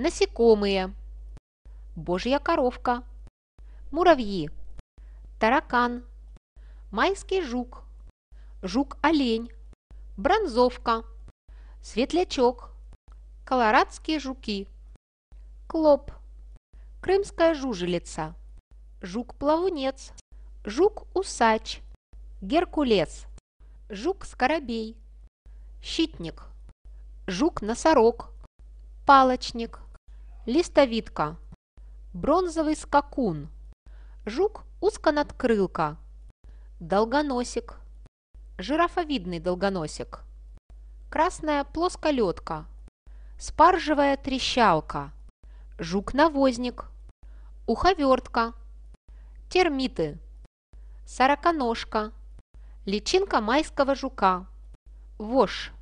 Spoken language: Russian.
насекомые, божья коровка, муравьи, таракан, майский жук, жук-олень, бронзовка, светлячок, колорадские жуки, клоп, крымская жужелица, жук-плавунец, жук-усач, геркулес, жук-скоробей, щитник, жук-носорог, палочник – листовидка, бронзовый скакун, жук узконадкрылка, долгоносик, жирафовидный долгоносик, красная плосколетка, спаржевая трещалка, жук-навозник, уховертка, термиты, сороконожка, личинка майского жука, вошь.